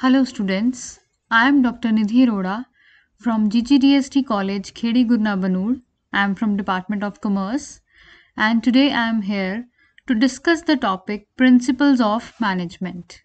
Hello students, I am Dr. Nidhi Roda from GGDST College Khedi Gurnabanur. I am from Department of Commerce and today I am here to discuss the topic Principles of Management.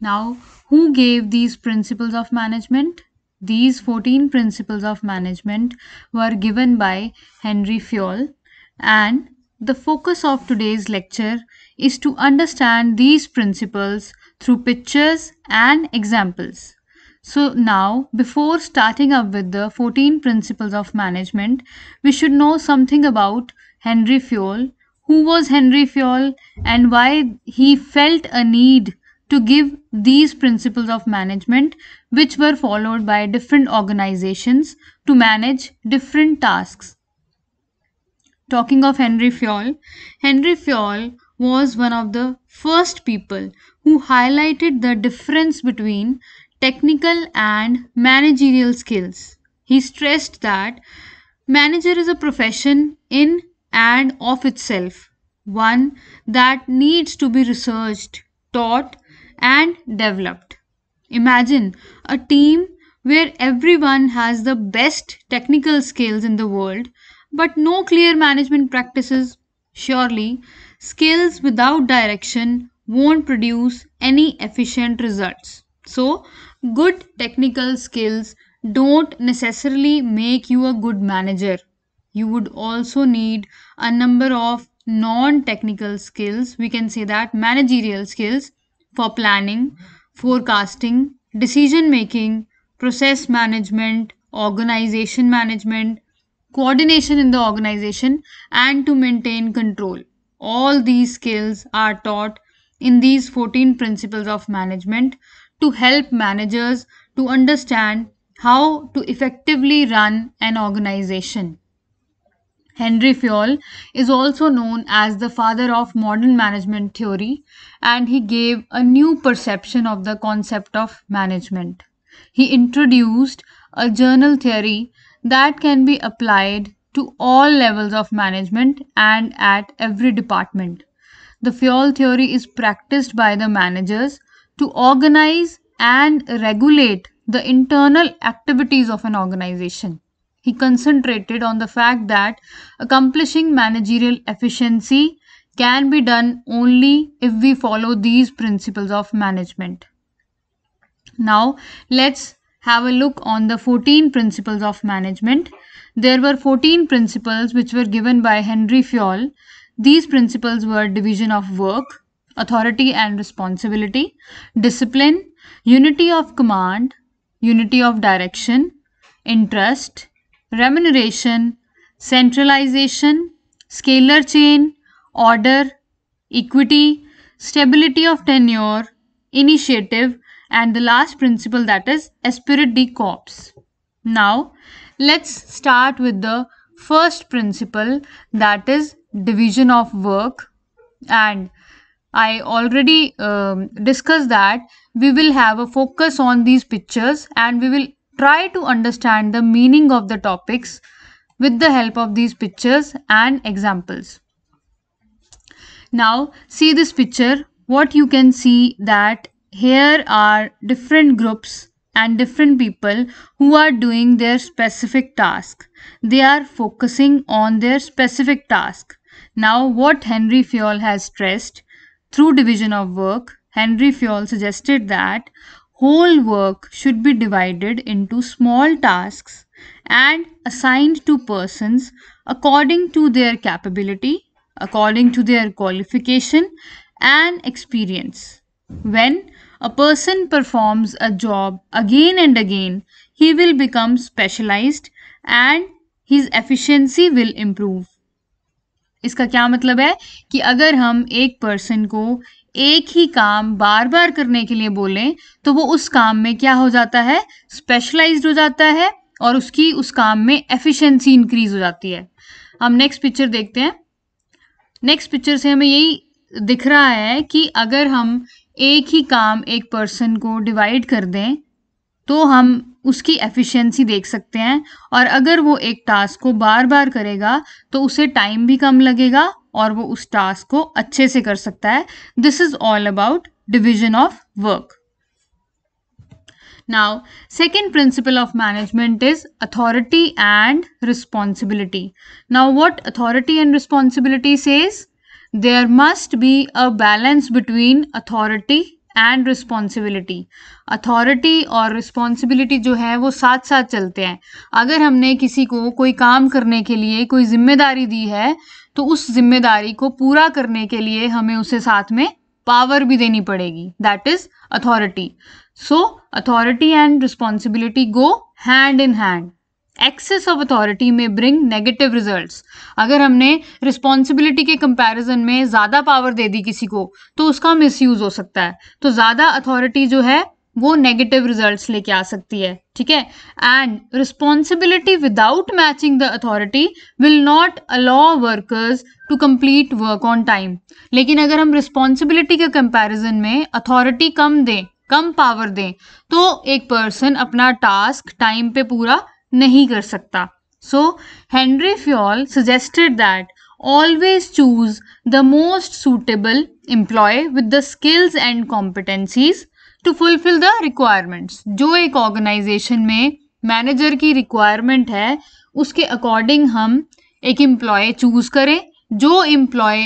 Now, who gave these principles of management? These 14 principles of management were given by Henry Fayol and the focus of today's lecture is to understand these principles through pictures and examples. So now, before starting up with the 14 principles of management, we should know something about Henry Fayol. Who was Henry Fayol and why he felt a need to give these principles of management which were followed by different organizations to manage different tasks. Talking of Henry Fayol, Henry Fayol was one of the first people who highlighted the difference between technical and managerial skills. He stressed that manager is a profession in and of itself, one that needs to be researched, taught, and developed. Imagine a team where everyone has the best technical skills in the world but no clear management practices. Surely, skills without direction won't produce any efficient results. So, good technical skills don't necessarily make you a good manager. You would also need a number of non technical skills, we can say that managerial skills for planning, forecasting, decision making, process management, organization management, coordination in the organization, and to maintain control. All these skills are taught in these 14 principles of management to help managers to understand how to effectively run an organization. Henry Fayol is also known as the father of modern management theory and he gave a new perception of the concept of management. He introduced a journal theory that can be applied to all levels of management and at every department the Fiol theory is practiced by the managers to organize and regulate the internal activities of an organization. He concentrated on the fact that accomplishing managerial efficiency can be done only if we follow these principles of management. Now, let's have a look on the 14 principles of management. There were 14 principles which were given by Henry Fayol these principles were division of work, authority and responsibility, discipline, unity of command, unity of direction, interest, remuneration, centralization, scalar chain, order, equity, stability of tenure, initiative, and the last principle that is esprit de corps. Now, let's start with the first principle that is division of work and I already um, discussed that we will have a focus on these pictures and we will try to understand the meaning of the topics with the help of these pictures and examples. Now see this picture what you can see that here are different groups and different people who are doing their specific task. They are focusing on their specific task now, what Henry Fayol has stressed through division of work, Henry Fayol suggested that whole work should be divided into small tasks and assigned to persons according to their capability, according to their qualification and experience. When a person performs a job again and again, he will become specialized and his efficiency will improve. इसका क्या मतलब है कि अगर हम एक person को एक ही काम बार बार करने के लिए बोलें तो वो उस काम में क्या हो जाता है स्पेशलाइज्ड हो जाता है और उसकी उस काम में एफिशिएंसी इंक्रीज हो जाती है हम नेक्स्ट पिक्चर देखते हैं नेक्स्ट पिक्चर से हमें यही दिख रहा है कि अगर हम एक ही काम एक पर्सन को डिवाइड कर दें तो हम उसकी एफिशिएंसी देख सकते हैं और अगर वो एक टास्क को बार बार करेगा तो उसे टाइम भी कम लगेगा और वो उस टास्क को अच्छे से कर सकता है this is all about division of work Now, second principle of management is authority and responsibility. Now, what authority and responsibility says? There must be a balance between authority and responsibility authority और responsibility जो है वो साथ साथ चलते हैं अगर हमने किसी को कोई काम करने के लिए कोई जिम्मेदारी दी है तो उस जिम्मेदारी को पूरा करने के लिए हमें उसे साथ में पावर भी देनी पड़ेगी that is authority so authority and responsibility go hand in hand excess of authority में ब्रिंग नेगेटिव रिजल्ट्स अगर हमने रिस्पॉन्सिबिलिटी के कंपैरिजन में ज़्यादा पावर दे दी किसी को तो उसका मिसयूज हो सकता है तो ज़्यादा अथॉरिटी जो है वो नेगेटिव रिजल्ट्स लेके आ सकती है ठीक है and responsibility without matching the authority will not allow workers to complete work on time लेकिन अगर हम रिस्पॉन्सिबिलिटी के कंपेरिजन में अथॉरिटी कम दें कम पावर दें तो एक पर्सन अपना टास्क टाइम पे पूरा नहीं कर सकता so Henri Fayol suggested that always choose the most suitable employee with the skills and competencies to fulfil the requirements जो एक ऑर्गेनाइजेशन में मैनेजर की रिक्वायरमेंट है उसके अकॉर्डिंग हम एक एम्प्लॉय चूज करें जो एम्प्लॉय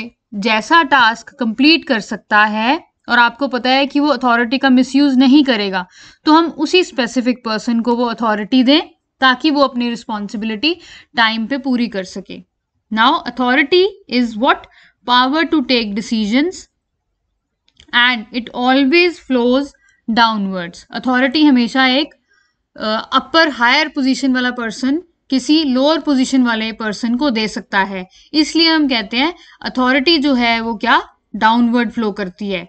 जैसा टास्क कंप्लीट कर सकता है और आपको पता है कि वो अथॉरिटी का मिसयूज नहीं करेगा तो हम उसी स्पेसिफिक पर्सन को वो अथॉरिटी दें ताकि वो अपनी रिस्पॉन्सिबिलिटी टाइम पे पूरी कर सके now authority is what power to take decision and it always flows downwards authority हमेशा एक अपर हायर पोजिशन वाला पर्सन किसी लोअर पोजिशन वाले पर्सन को दे सकता है इसलिए हम कहते हैं अथॉरिटी जो है वो क्या डाउनवर्ड फ्लो करती है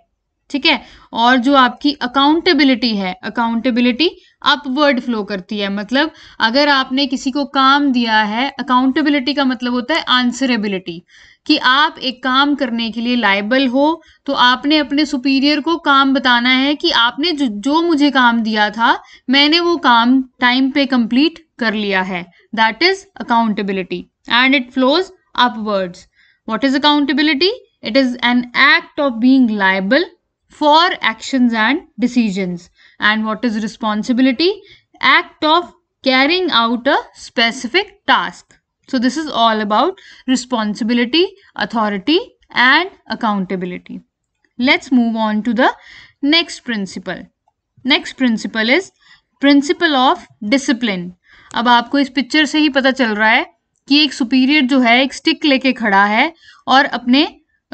ठीक है और जो आपकी अकाउंटेबिलिटी है अकाउंटेबिलिटी अपवर्ड फ्लो करती है मतलब अगर आपने किसी को काम दिया है अकाउंटेबिलिटी का मतलब होता है आंसरेबिलिटी कि आप एक काम करने के लिए लाइबल हो तो आपने अपने सुपीरियर को काम बताना है कि आपने जो जो मुझे काम दिया था मैंने वो काम टाइम पे कंप्लीट कर लिया है that is accountability and it flows upwards what is accountability it is an act of being liable for actions and decisions. And what is responsibility? Act of carrying out a specific task. So this is all about responsibility, authority and accountability. Let's move on to the next principle. Next principle is principle of discipline. अब आपको इस picture से ही पता चल रहा है कि एक सुपीरियर जो है एक स्टिक लेके खड़ा है और अपने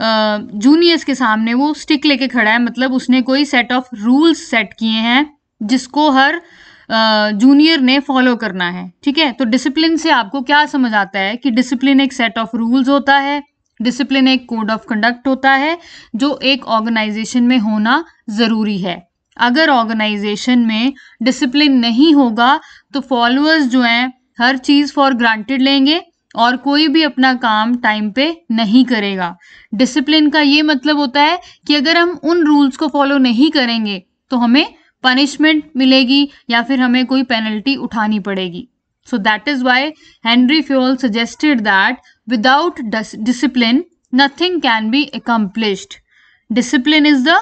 जूनियर्स के सामने वो स्टिक लेके खड़ा है मतलब उसने कोई सेट ऑफ रूल्स सेट किए हैं जिसको हर जूनियर ने फॉलो करना है ठीक है तो डिसिप्लिन से आपको क्या समझ आता है कि डिसिप्लिन एक सेट ऑफ रूल्स होता है डिसिप्लिन एक कोड ऑफ कंडक्ट होता है जो एक ऑर्गेनाइजेशन में होना ज़रूरी है अगर ऑर्गेनाइजेशन में डिसिप्लिन नहीं होगा तो फॉलोअर्स जो हैं हर चीज़ फॉर ग्रांटेड लेंगे और कोई भी अपना काम टाइम पे नहीं करेगा डिसिप्लिन का ये मतलब होता है कि अगर हम उन रूल्स को फॉलो नहीं करेंगे तो हमें पनिशमेंट मिलेगी या फिर हमें कोई पेनल्टी उठानी पड़ेगी so that is why Henri Fayol suggested that without discipline nothing can be accomplished discipline is the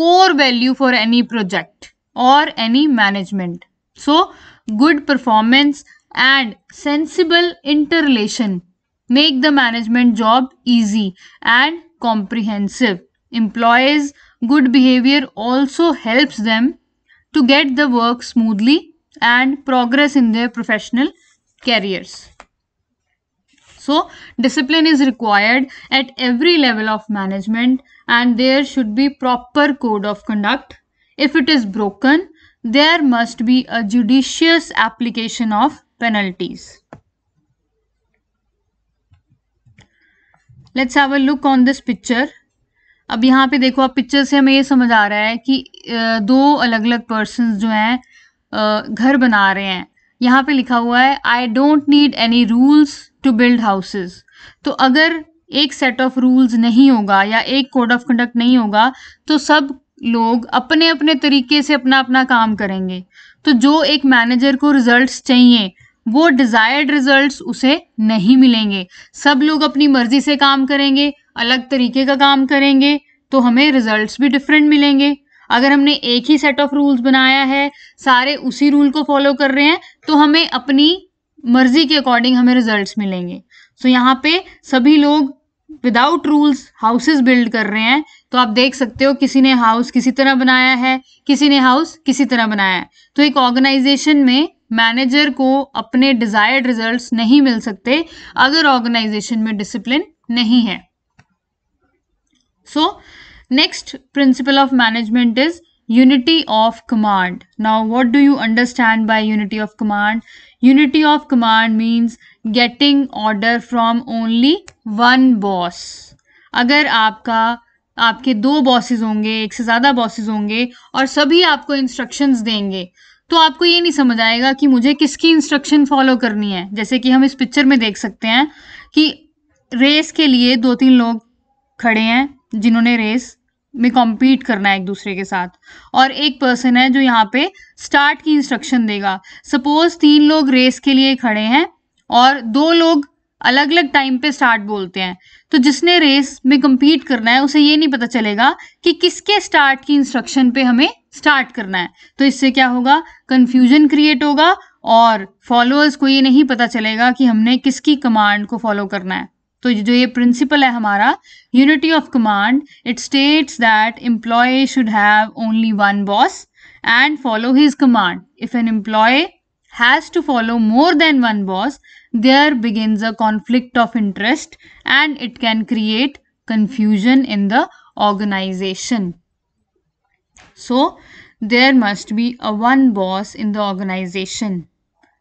core value for any project और any management so good performance and sensible interrelation make the management job easy and comprehensive. Employees' good behavior also helps them to get the work smoothly and progress in their professional careers. So, discipline is required at every level of management and there should be proper code of conduct. If it is broken, there must be a judicious application of penalties. Let's have a look on this picture अब यहाँ पे देखो आप picture से हमें ये समझ आ रहा है कि दो अलग अलग पर्सन जो हैं घर बना रहे हैं यहाँ पे लिखा हुआ है I don't need any rules to build houses तो अगर एक सेट ऑफ रूल्स नहीं होगा या एक कोड ऑफ कंडक्ट नहीं होगा तो सब लोग अपने अपने तरीके से अपना अपना काम करेंगे तो जो एक मैनेजर को रिजल्ट्स चाहिए वो डिजायर्ड रिजल्ट्स उसे नहीं मिलेंगे सब लोग अपनी मर्जी से काम करेंगे अलग तरीके का काम करेंगे तो हमें रिजल्ट्स भी डिफरेंट मिलेंगे अगर हमने एक ही सेट ऑफ रूल्स बनाया है सारे उसी रूल को फॉलो कर रहे हैं तो हमें अपनी मर्जी के अकॉर्डिंग हमें रिजल्ट्स मिलेंगे सो so, यहाँ पे सभी लोग विदाउट रूल्स हाउसेस बिल्ड कर रहे हैं तो आप देख सकते हो किसी ने हाउस किसी तरह बनाया है किसी ने हाउस किसी तरह बनाया है तो एक ऑर्गेनाइजेशन में मैनेजर को अपने डिजायर्ड रिजल्ट्स नहीं मिल सकते अगर ऑर्गेनाइजेशन में डिसिप्लिन नहीं है so next principle of management is unity of command now what do you understand by unity of command unity of command means getting order from only one boss अगर आपका आपके दो बॉसेस होंगे एक से ज़्यादा बॉसेस होंगे और सभी आपको इंस्ट्रक्शंस देंगे तो आपको ये नहीं समझ आएगा कि मुझे किसकी इंस्ट्रक्शन फॉलो करनी है जैसे कि हम इस पिक्चर में देख सकते हैं कि रेस के लिए दो तीन लोग खड़े हैं जिन्होंने रेस में कॉम्पीट करना है एक दूसरे के साथ और एक पर्सन है जो यहाँ पे स्टार्ट की इंस्ट्रक्शन देगा सपोज तीन लोग रेस के लिए खड़े हैं और दो लोग अलग अलग टाइम पे स्टार्ट बोलते हैं तो जिसने रेस में कम्पीट करना है उसे ये नहीं पता चलेगा कि किसके स्टार्ट की इंस्ट्रक्शन पे हमें स्टार्ट करना है तो इससे क्या होगा कन्फ्यूजन क्रिएट होगा और फॉलोअर्स को ये नहीं पता चलेगा कि हमने किसकी कमांड को फॉलो करना है तो जो ये प्रिंसिपल है हमारा unity of command it states that employee should have only one boss and follow his command if an employee has to follow more than one boss there begins a conflict of interest and it can create confusion in the organization So there must be a one boss in the organization.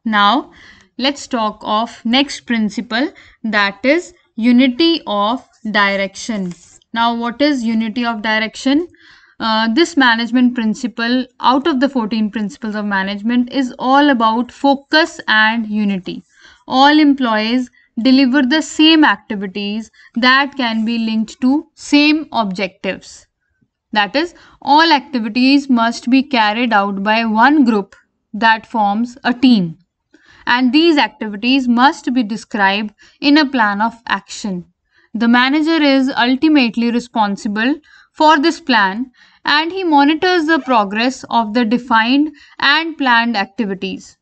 Now let's talk of next principle that is unity of direction. Now what is unity of direction? Uh, this management principle out of the 14 principles of management is all about focus and unity. All employees deliver the same activities that can be linked to same objectives. That is, all activities must be carried out by one group that forms a team. And these activities must be described in a plan of action. The manager is ultimately responsible for this plan and he monitors the progress of the defined and planned activities.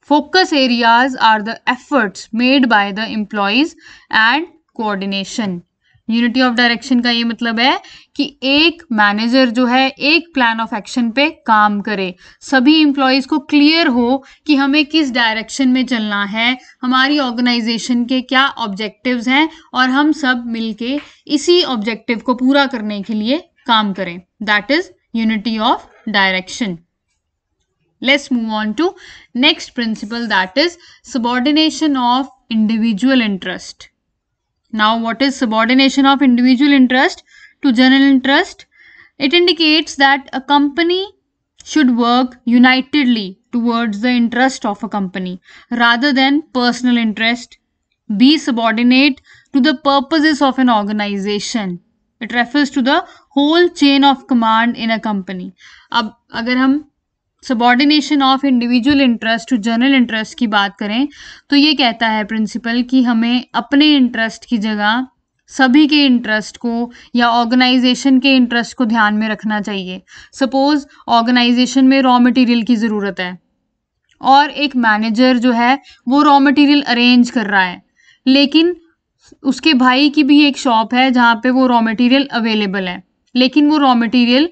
Focus areas are the efforts made by the employees and coordination. Unity of direction का ये मतलब है कि एक manager जो है एक plan of action पे काम करे सभी इम्प्लॉयज को क्लियर हो कि हमें किस डायरेक्शन में चलना है हमारी ऑर्गेनाइजेशन के क्या ऑब्जेक्टिव्स हैं और हम सब मिलके इसी ऑब्जेक्टिव को पूरा करने के लिए काम करें that is unity of direction let's move on to next principle that is subordination of individual interest Now, what is subordination of individual interest to general interest? It indicates that a company should work unitedly towards the interest of a company rather than personal interest. Be subordinate to the purposes of an organization. It refers to the whole chain of command in a company. अब अगर हम subordination of individual interest to general interest की बात करें तो ये कहता है प्रिंसिपल कि हमें अपने इंटरेस्ट की जगह सभी के इंटरेस्ट को या ऑर्गेनाइजेशन के इंटरेस्ट को ध्यान में रखना चाहिए सपोज ऑर्गेनाइजेशन में रॉ मटेरियल की ज़रूरत है और एक मैनेजर जो है वो रॉ मटेरियल अरेंज कर रहा है लेकिन उसके भाई की भी एक शॉप है जहाँ पे वो रॉ मटेरियल अवेलेबल है लेकिन वो रॉ मटेरियल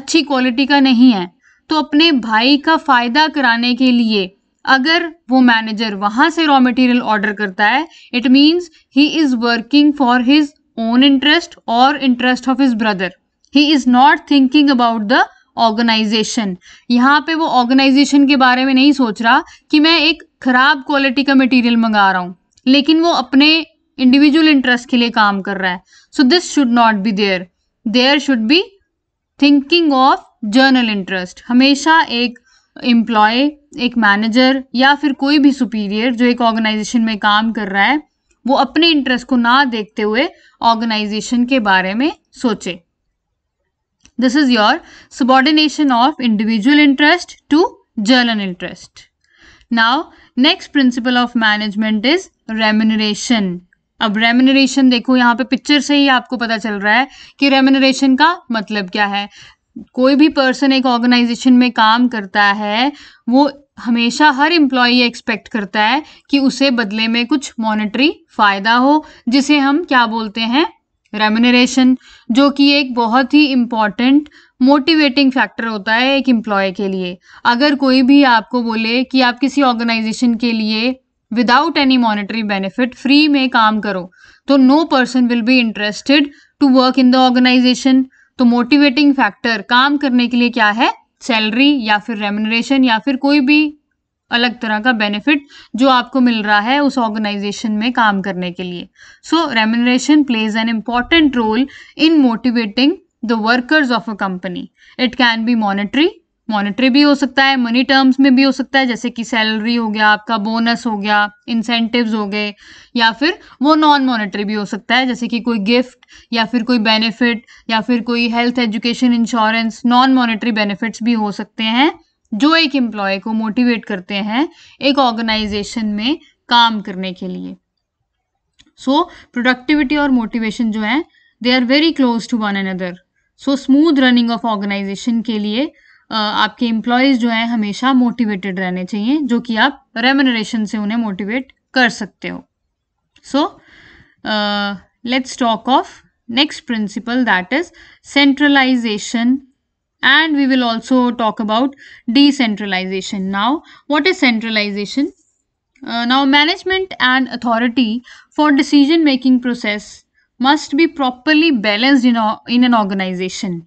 अच्छी क्वालिटी का नहीं है तो अपने भाई का फायदा कराने के लिए अगर वो मैनेजर वहां से रॉ मटेरियल ऑर्डर करता है it means he is working for his own interest और interest of his brother he is not thinking about the organization यहाँ पे वो ऑर्गेनाइजेशन के बारे में नहीं सोच रहा कि मैं एक खराब क्वालिटी का मटेरियल मंगा रहा हूँ लेकिन वो अपने इंडिविजुअल इंटरेस्ट के लिए काम कर रहा है so this should not be there there should be thinking of general interest हमेशा एक एम्प्लॉय एक मैनेजर या फिर कोई भी सुपीरियर जो एक ऑर्गेनाइजेशन में काम कर रहा है वो अपने इंटरेस्ट को ना देखते हुए ऑर्गेनाइजेशन के बारे में सोचे this is your subordination of individual interest to general interest now next principle of management is remuneration अब रेम्यूनरेशन देखो यहाँ पे पिक्चर से ही आपको पता चल रहा है कि रेम्यूनरेशन का मतलब क्या है कोई भी पर्सन एक ऑर्गेनाइजेशन में काम करता है वो हमेशा हर एम्प्लॉय ये एक्सपेक्ट करता है कि उसे बदले में कुछ मॉनेटरी फायदा हो जिसे हम क्या बोलते हैं रेमुनरेशन जो कि एक बहुत ही इम्पॉर्टेंट मोटिवेटिंग फैक्टर होता है एक एम्प्लॉय के लिए अगर कोई भी आपको बोले कि आप किसी ऑर्गेनाइजेशन के लिए without any monetary benefit free में काम करो तो no person will be interested to work in the organization तो मोटिवेटिंग फैक्टर काम करने के लिए क्या है सैलरी या फिर रेमुनरेशन या फिर कोई भी अलग तरह का बेनिफिट जो आपको मिल रहा है उस ऑर्गेनाइजेशन में काम करने के लिए so remuneration plays an important role in motivating the workers of a company it can be monetary monetary भी हो सकता है मनी टर्म्स में भी हो सकता है जैसे कि सैलरी हो गया आपका बोनस हो गया इंसेंटिव्स हो गए या फिर वो नॉन मॉनेटरी भी हो सकता है जैसे कि कोई गिफ्ट या फिर कोई बेनिफिट या फिर कोई health education insurance non monetary benefits भी हो सकते हैं जो एक एम्प्लॉय को मोटिवेट करते हैं एक ऑर्गेनाइजेशन में काम करने के लिए सो प्रोडक्टिविटी और मोटिवेशन जो है they are very close to one other so smooth running of organization के लिए आपके एम्प्लॉयज जो है हमेशा मोटिवेटेड रहने चाहिए जो कि आप रेमोनरेशन से उन्हें मोटिवेट कर सकते हो so let's talk of next principle that is centralization and we will also talk about decentralization now what is centralization now management and authority for decision making process must be properly balanced in in an organization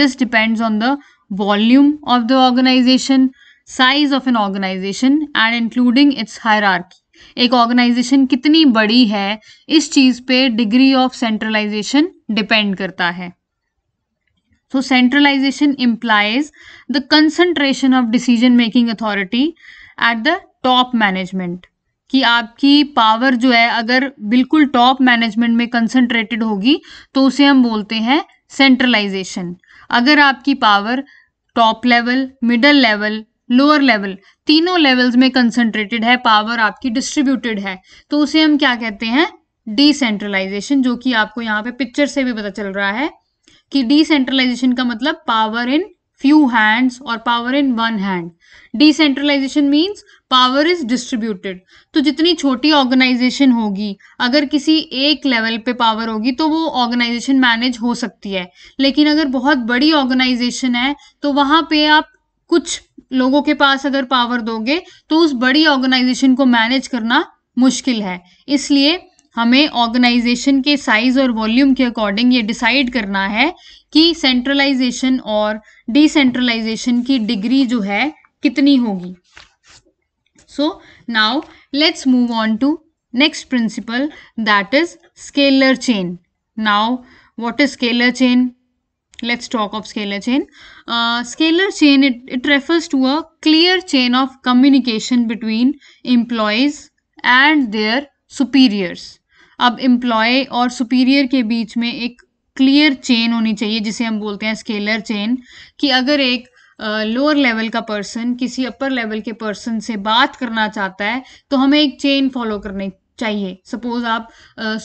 this depends on the volume of the organization, size of an organization and including its hierarchy एक organization कितनी बड़ी है इस चीज पे degree of centralisation depend करता है so centralization implies the concentration of decision making authority at the top management कि आपकी पावर जो है अगर बिल्कुल टॉप मैनेजमेंट में कंसंट्रेटेड होगी तो उसे हम बोलते हैं सेंट्रलाइजेशन अगर आपकी power top level middle level lower level तीनों लेवल्स में कंसंट्रेटेड है पावर आपकी डिस्ट्रीब्यूटेड है तो उसे हम क्या कहते हैं डिसेंट्रलाइजेशन जो कि आपको यहाँ पे पिक्चर से भी पता चल रहा है कि डिसेंट्रलाइजेशन का मतलब power in few hands or power in one hand decentralization means power is distributed तो जितनी छोटी ऑर्गेनाइजेशन होगी अगर किसी एक लेवल पे पावर होगी तो वो ऑर्गेनाइजेशन मैनेज हो सकती है लेकिन अगर बहुत बड़ी ऑर्गेनाइजेशन है तो वहाँ पे आप कुछ लोगों के पास अगर पावर दोगे तो उस बड़ी ऑर्गेनाइजेशन को मैनेज करना मुश्किल है इसलिए हमें ऑर्गेनाइजेशन के साइज और वॉल्यूम के अकॉर्डिंग ये डिसाइड करना है कि सेंट्रलाइजेशन और डिसेंट्रलाइजेशन की डिग्री जो है कितनी होगी so now let's move on to next principle that is scalar chain now what is scalar chain let's talk of scalar chain scalar chain it refers to a clear chain of communication between employees and their superiors अब employee और superior के बीच में एक clear chain होनी चाहिए जिसे हम बोलते हैं स्केलर चेन कि अगर एक लोअर लेवल का पर्सन किसी अपर लेवल के पर्सन से बात करना चाहता है तो हमें एक चेन फॉलो करनी चाहिए सपोज आप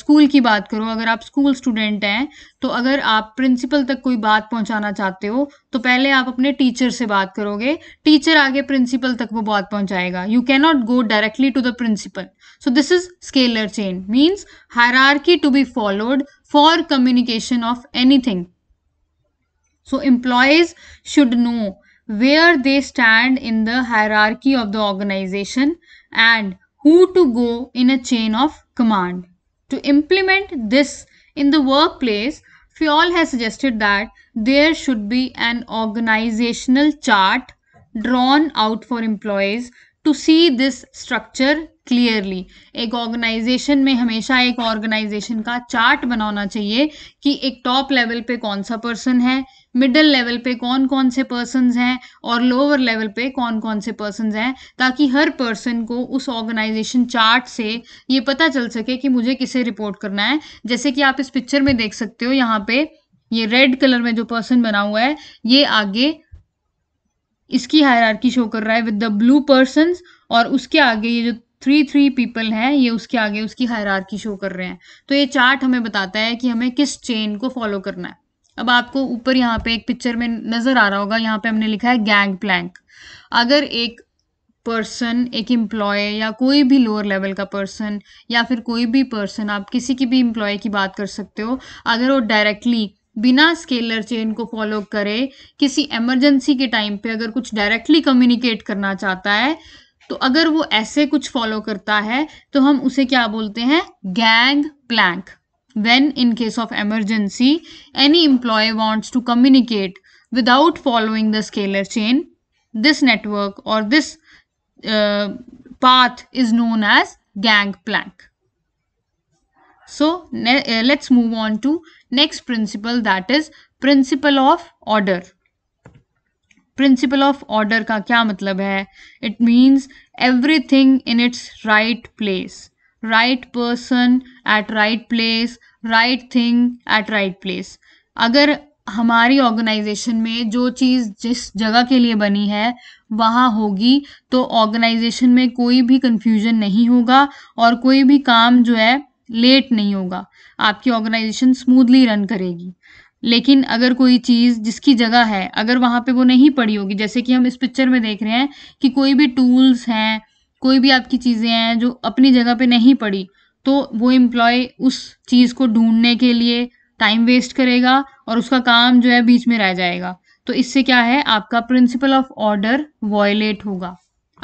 स्कूल uh, की बात करो अगर आप स्कूल स्टूडेंट हैं तो अगर आप प्रिंसिपल तक कोई बात पहुंचाना चाहते हो तो पहले आप अपने टीचर से बात करोगे टीचर आगे प्रिंसिपल तक वो बात पहुंचाएगा you can not go directly to the principal so this is scalar chain means hierarchy to be followed for communication of anything. So employees should know where they stand in the hierarchy of the organization and who to go in a chain of command. To implement this in the workplace, Fiol has suggested that there should be an organizational chart drawn out for employees to see this structure clearly एक organization में हमेशा एक organisation का chart बनाना चाहिए कि एक top level पे कौन सा पर्सन है मिडल लेवल पे कौन कौन से पर्सन हैं और लोअर लेवल पे कौन कौन से पर्सन हैं ताकि हर पर्सन को उस ऑर्गेनाइजेशन चार्ट से ये पता चल सके कि मुझे किसे रिपोर्ट करना है जैसे कि आप इस पिक्चर में देख सकते हो यहाँ पे ये रेड कलर में जो पर्सन बना हुआ है ये आगे इसकी हायरार्की शो कर रहा है विद द ब्लू पर्सन और उसके आगे ये जो थ्री थ्री पीपल हैं ये उसके आगे उसकी हायरार्की शो कर रहे हैं तो ये चार्ट हमें बताता है कि हमें किस चेन को फॉलो करना है अब आपको ऊपर यहाँ पे एक पिक्चर में नज़र आ रहा होगा यहाँ पे हमने लिखा है गैंग प्लैंक अगर एक पर्सन एक एम्प्लॉय या कोई भी लोअर लेवल का पर्सन या फिर कोई भी पर्सन आप किसी की भी एम्प्लॉय की बात कर सकते हो अगर वो डायरेक्टली बिना स्केलर चेन को फॉलो करे किसी इमरजेंसी के टाइम पे अगर कुछ डायरेक्टली कम्युनिकेट करना चाहता है तो अगर वो ऐसे कुछ फॉलो करता है तो हम उसे क्या बोलते हैं gang plank when in case of emergency any employee wants to communicate without following the scalar chain this network और this path is known as gang plank So ne uh, let's move on to next principle that is principle of order. principle of order ka kya matlab hai it means everything in its right place right person at right place right thing at right place agar हमारी organization में जो चीज़ जिस जगह के लिए बनी है वहाँ होगी तो ऑर्गेनाइजेशन में कोई भी कंफ्यूजन नहीं होगा और कोई भी काम जो है लेट नहीं होगा आपकी ऑर्गेनाइजेशन स्मूथली रन करेगी लेकिन अगर कोई चीज़ जिसकी जगह है अगर वहाँ पे वो नहीं पड़ी होगी जैसे कि हम इस पिक्चर में देख रहे हैं कि कोई भी टूल्स हैं कोई भी आपकी चीज़ें हैं जो अपनी जगह पे नहीं पड़ी तो वो एम्प्लॉय उस चीज़ को ढूंढने के लिए टाइम वेस्ट करेगा और उसका काम जो है बीच में रह जाएगा तो इससे क्या है आपका प्रिंसिपल ऑफ ऑर्डर वॉयलेट होगा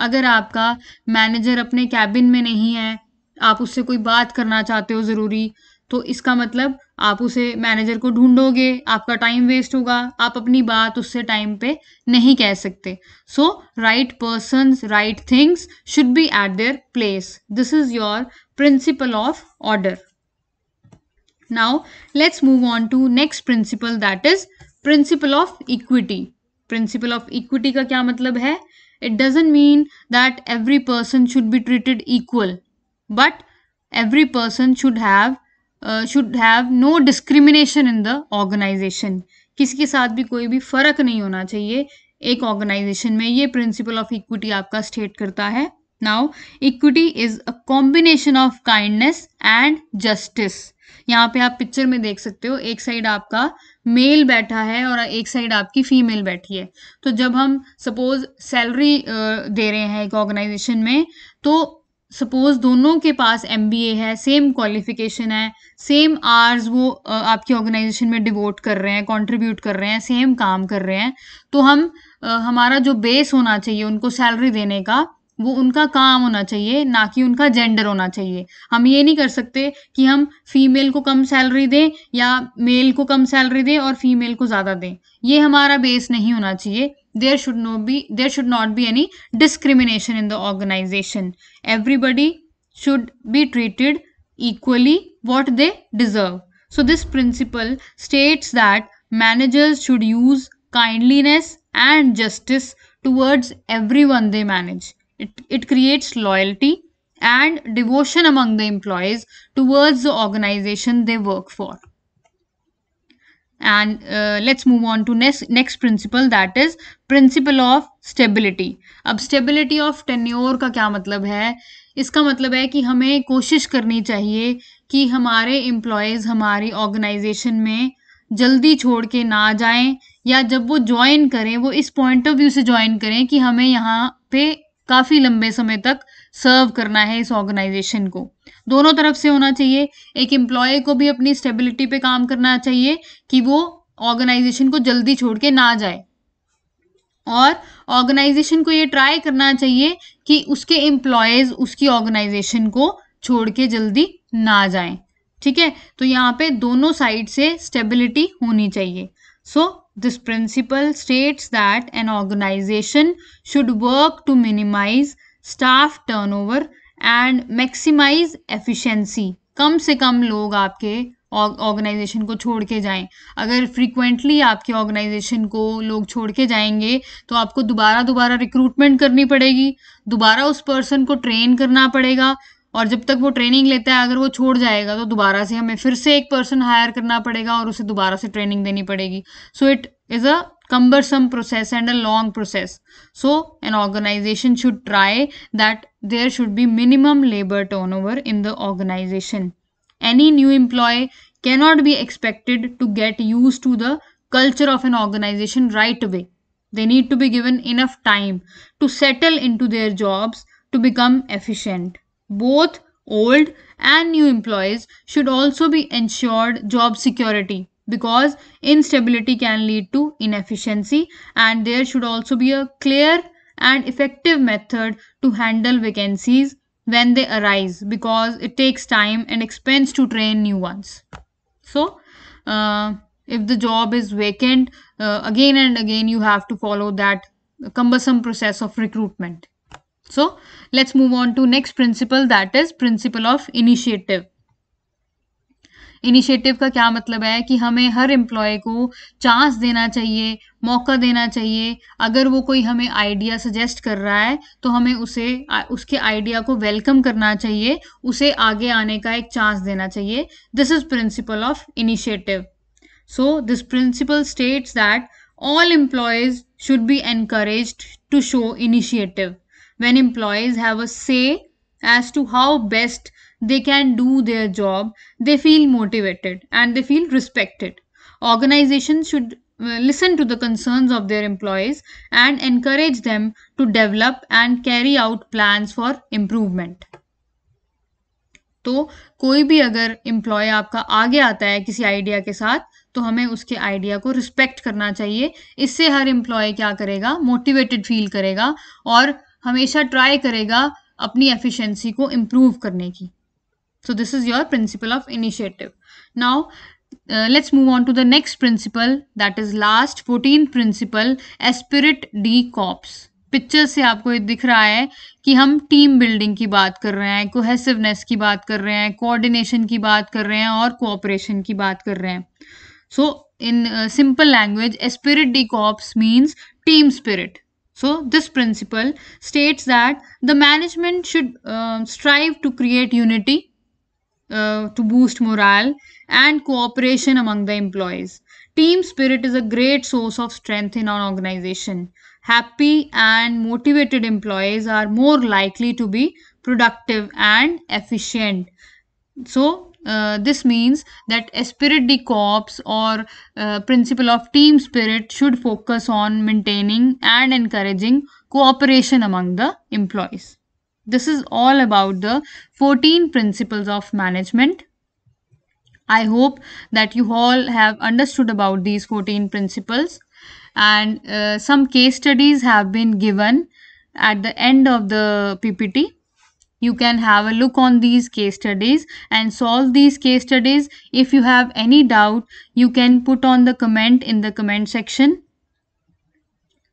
अगर आपका मैनेजर अपने कैबिन में नहीं है आप उससे कोई बात करना चाहते हो ज़रूरी तो इसका मतलब आप उसे मैनेजर को ढूंढोगे आपका टाइम वेस्ट होगा आप अपनी बात उससे टाइम पे नहीं कह सकते so right person right things should be at their place this is your principle of order now let's move on to next principle that is principle of equity principle of equity का क्या मतलब है it doesn't mean that every person should be treated equal but every person should have should have no discrimination in the organization किसी के साथ भी कोई भी फर्क नहीं होना चाहिए एक ऑर्गेनाइजेशन में ये प्रिंसिपल ऑफ इक्विटी आपका स्टेट करता है now equity is a combination of kindness and justice यहाँ पे आप पिक्चर में देख सकते हो एक साइड आपका मेल बैठा है और एक साइड आपकी फीमेल बैठी है तो जब हम सपोज सैलरी uh, दे रहे हैं एक ऑर्गेनाइजेशन में तो सपोज़ दोनों के पास एम है सेम क्वालिफिकेशन है सेम आर्स वो आपकी ऑर्गेनाइजेशन में डिवोट कर रहे हैं कंट्रीब्यूट कर रहे हैं सेम काम कर रहे हैं तो हम हमारा जो बेस होना चाहिए उनको सैलरी देने का वो उनका काम होना चाहिए ना कि उनका जेंडर होना चाहिए हम ये नहीं कर सकते कि हम फीमेल को कम सैलरी दें या मेल को कम सैलरी दें और फीमेल को ज़्यादा दें ये हमारा बेस नहीं होना चाहिए there should no be there should not be any discrimination in the organization everybody should be treated equally what they deserve so this principle states that managers should use kindliness and justice towards everyone they manage it, it creates loyalty and devotion among the employees towards the organization they work for and uh, let's move on to next next principle that is principle of stability अब stability of tenure का क्या मतलब है इसका मतलब है कि हमें कोशिश करनी चाहिए कि हमारे एम्प्लॉयज़ हमारी ऑर्गेनाइजेशन में जल्दी छोड़ के ना जाएं या जब वो ज्वाइन करें वो इस पॉइंट ऑफ व्यू से ज्वाइन करें कि हमें यहाँ पे काफ़ी लंबे समय तक सर्व करना है इस ऑर्गेनाइजेशन को दोनों तरफ से होना चाहिए एक एम्प्लॉय को भी अपनी स्टेबिलिटी पे काम करना चाहिए कि वो ऑर्गेनाइजेशन को जल्दी छोड़ के ना जाए और ऑर्गेनाइजेशन को ये ट्राई करना चाहिए कि उसके एम्प्लॉयज उसकी ऑर्गेनाइजेशन को छोड़ के जल्दी ना जाए ठीक है तो यहाँ पे दोनों साइड से स्टेबिलिटी होनी चाहिए so this principle states that an organization should work to minimize staff turnover and maximize efficiency कम से कम लोग आपके ऑर्गेनाइजेशन को छोड़ के जाएं अगर फ्रीक्वेंटली आपके ऑर्गेनाइजेशन को लोग छोड़ के जाएंगे तो आपको दोबारा दोबारा रिक्रूटमेंट करनी पड़ेगी दोबारा उस पर्सन को ट्रेन करना पड़ेगा और जब तक वो ट्रेनिंग लेता है अगर वो छोड़ जाएगा तो दोबारा से हमें फिर से एक पर्सन हायर करना पड़ेगा और उसे दोबारा से ट्रेनिंग देनी पड़ेगी so it is a cumbersome process and a long process so an organization should try that there should be minimum labor turnover in the organization any new employee cannot be expected to get used to the culture of an organization right away they need to be given enough time to settle into their jobs to become efficient both old and new employees should also be ensured job security because instability can lead to inefficiency and there should also be a clear and effective method to handle vacancies when they arise because it takes time and expense to train new ones. So, uh, if the job is vacant, uh, again and again you have to follow that cumbersome process of recruitment. So, let's move on to next principle that is principle of initiative. Initiative का क्या मतलब है कि हमें हर employ को chance देना चाहिए मौका देना चाहिए अगर वो कोई हमें आइडिया सजेस्ट कर रहा है तो हमें उसे उसके आइडिया को वेलकम करना चाहिए उसे आगे आने का एक चांस देना चाहिए this is principle of initiative so this principle states that all employees should be encourage to show initiative when employees have a say as to how best they can do their job, they feel motivated, and they feel respected. Organizations should listen to the concerns of their employees and encourage them to develop and carry out plans for improvement. तो कोई भी अगर employ आपका आगे आता है किसी idea के साथ तो हमें उसके आइडिया को रिस्पेक्ट करना चाहिए इससे हर एम्प्लॉय क्या करेगा मोटिवेटेड फील करेगा और हमेशा ट्राई करेगा अपनी एफिशिएंसी को इम्प्रूव करने की So this is your principle of initiative. Now uh, let's move on to the next principle that is last 14th principle esprit de corps. Picture से आपको ये दिख रहा है कि हम टीम बिल्डिंग की बात कर रहे हैं कोहेसिवनेस की बात कर रहे हैं कोऑर्डिनेशन की बात कर रहे हैं और कोऑपरेशन की बात कर रहे हैं so in simple language de corps means team spirit So, this principle states that the management should uh, strive to create unity uh, to boost morale and cooperation among the employees. Team spirit is a great source of strength in an organization. Happy and motivated employees are more likely to be productive and efficient. So, uh, this means that Esprit de Corps or uh, principle of team spirit should focus on maintaining and encouraging cooperation among the employees. This is all about the 14 principles of management. I hope that you all have understood about these 14 principles and uh, some case studies have been given at the end of the PPT. You can have a look on these case studies and solve these case studies. If you have any doubt, you can put on the comment in the comment section.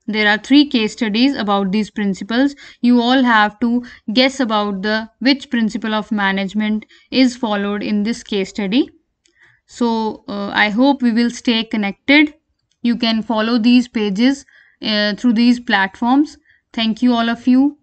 There are three case studies about these principles. You all have to guess about the which principle of management is followed in this case study. So uh, I hope we will stay connected. You can follow these pages uh, through these platforms. Thank you all of you.